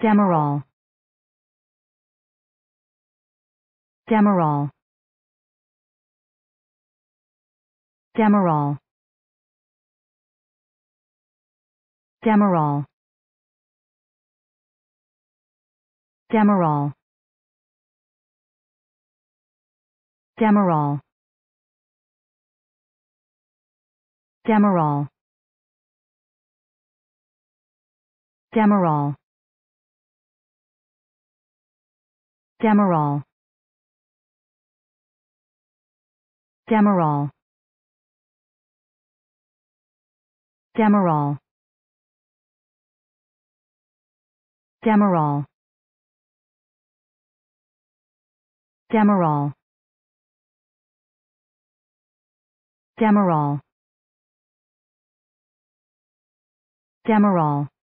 Demerol. Demerol. Demerol. Demerol. Demerol. Demerol. Demerol. Demerol. Demerol Demerol Demerol Demerol Demerol Demerol Demerol